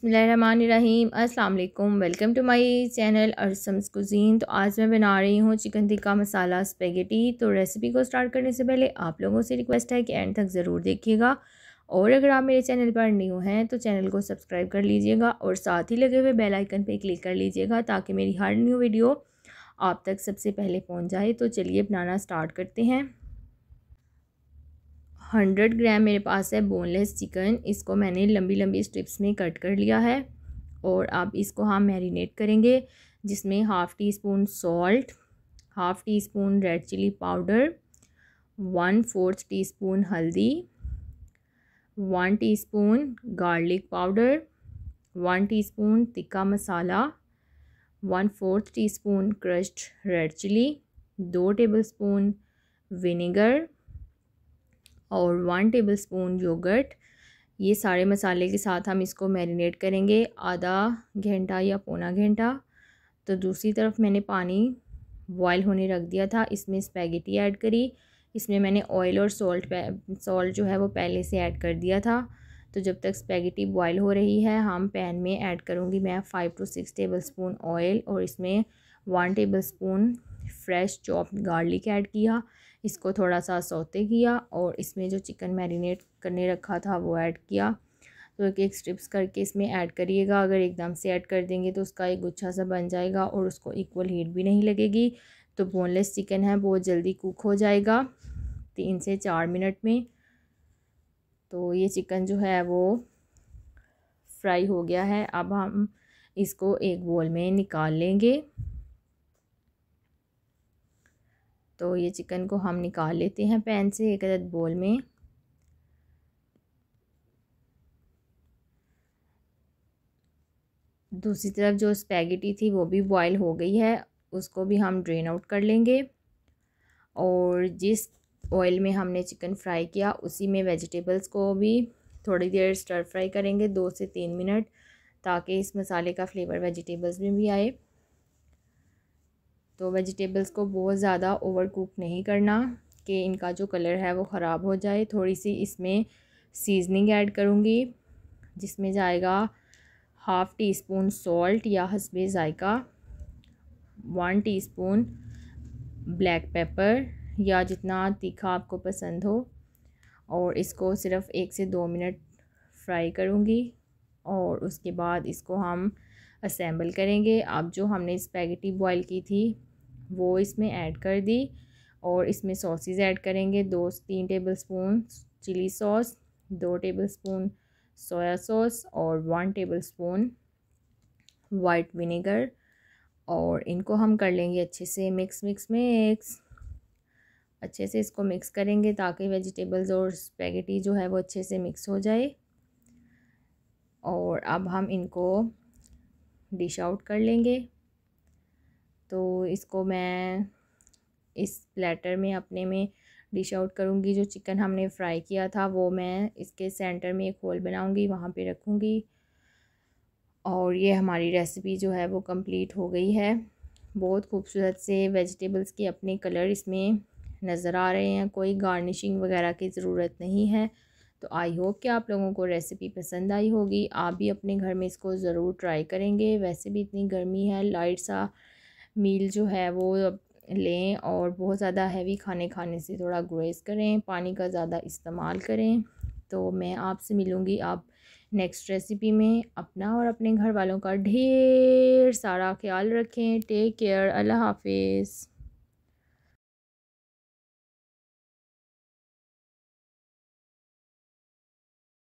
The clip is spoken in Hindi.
बिसमीम अल्लाम welcome to my channel Arsam's cuisine तो आज मैं बना रही हूँ चिकन टिक्का मसाला स्पेगेटी तो रेसिपी को स्टार्ट करने से पहले आप लोगों से रिक्वेस्ट है कि एंड तक ज़रूर देखिएगा और अगर आप मेरे चैनल पर न्यू हैं तो चैनल को सब्सक्राइब कर लीजिएगा और साथ ही लगे हुए बेल आइकन पर क्लिक कर लीजिएगा ताकि मेरी हर न्यू वीडियो आप तक सबसे पहले पहुँच जाए तो चलिए बनाना स्टार्ट करते हैं हंड्रेड ग्राम मेरे पास है बोनलेस चिकन इसको मैंने लंबी लंबी स्ट्रिप्स में कट कर लिया है और अब इसको हम मैरिनेट करेंगे जिसमें half teaspoon salt half teaspoon red chilli powder one fourth teaspoon हल्दी one teaspoon garlic powder one teaspoon tikka masala one fourth teaspoon crushed red chilli दो टेबल स्पून विनेगर और वन टेबल स्पून योगर्ट ये सारे मसाले के साथ हम इसको मैरिनेट करेंगे आधा घंटा या पौना घंटा तो दूसरी तरफ मैंने पानी बॉयल होने रख दिया था इसमें स्पैगेटी ऐड करी इसमें मैंने ऑयल और सॉल्ट सॉल्ट जो है वो पहले से ऐड कर दिया था तो जब तक स्पैगेटी बॉयल हो रही है हम पैन में ऐड करूँगी मैं five to six tablespoon oil और इसमें one tablespoon fresh chopped garlic add किया इसको थोड़ा सा सौते किया और इसमें जो चिकन मैरिनेट करने रखा था वो ऐड किया तो एक एक स्ट्रिप्स करके इसमें ऐड करिएगा अगर एकदम से ऐड कर देंगे तो उसका एक गुच्छा सा बन जाएगा और उसको इक्वल हीट भी नहीं लगेगी तो बोनलेस चिकन है बहुत जल्दी कुक हो जाएगा तीन से चार मिनट में तो ये चिकन जो है वो फ्राई हो गया है अब हम इसको एक बोल में निकाल लेंगे तो ये चिकन को हम निकाल लेते हैं पैन से एक अदद बोल में दूसरी तरफ जो स्पैगेटी थी वो भी बॉयल हो गई है उसको भी हम ड्रेन आउट कर लेंगे और जिस ऑयल में हमने चिकन फ्राई किया उसी में वेजिटेबल्स को भी थोड़ी देर स्टर फ्राई करेंगे दो से तीन मिनट ताकि इस मसाले का फ्लेवर वेजिटेबल्स में भी आए तो वेजिटेबल्स को बहुत ज़्यादा ओवर कुक नहीं करना कि इनका जो कलर है वो ख़राब हो जाए थोड़ी सी इसमें सीजनिंग ऐड करूँगी जिसमें जाएगा हाफ़ टी स्पून सॉल्ट या हसबे ज़ायका one teaspoon black pepper या जितना तीखा आपको पसंद हो और इसको सिर्फ एक से दो मिनट फ्राई करूँगी और उसके बाद इसको हम असेंबल करेंगे अब जो हमने स्पैगेटी बॉईल की थी वो इसमें ऐड कर दी और इसमें सॉसेज ऐड करेंगे दो तीन टेबल स्पून चिली सॉस दो टेबल स्पून सोया सॉस और one tablespoon white vinegar और इनको हम कर लेंगे अच्छे से मिक्स मिक्स मिक्स अच्छे से इसको मिक्स करेंगे ताकि वेजिटेबल्स और स्पेगेटी जो है वो अच्छे से मिक्स हो जाए और अब हम इनको डिश आउट कर लेंगे तो इसको मैं इस प्लेटर में अपने में डिश आउट करूँगी जो चिकन हमने फ्राई किया था वो मैं इसके सेंटर में एक होल बनाऊँगी वहाँ पे रखूँगी और ये हमारी रेसिपी जो है वो कंप्लीट हो गई है बहुत खूबसूरत से वेजिटेबल्स के अपने कलर इसमें नज़र आ रहे हैं कोई गार्निशिंग वगैरह की ज़रूरत नहीं है तो आई होप कि आप लोगों को रेसिपी पसंद आई होगी आप भी अपने घर में इसको ज़रूर ट्राई करेंगे वैसे भी इतनी गर्मी है लाइट सा मील जो है वो लें और बहुत ज़्यादा हैवी खाने खाने से थोड़ा ग्रेस करें पानी का ज़्यादा इस्तेमाल करें तो मैं आपसे मिलूँगी आप नेक्स्ट रेसिपी में अपना और अपने घर वालों का ढेर सारा ख्याल रखें टेक केयर अल्लाह हाफिज़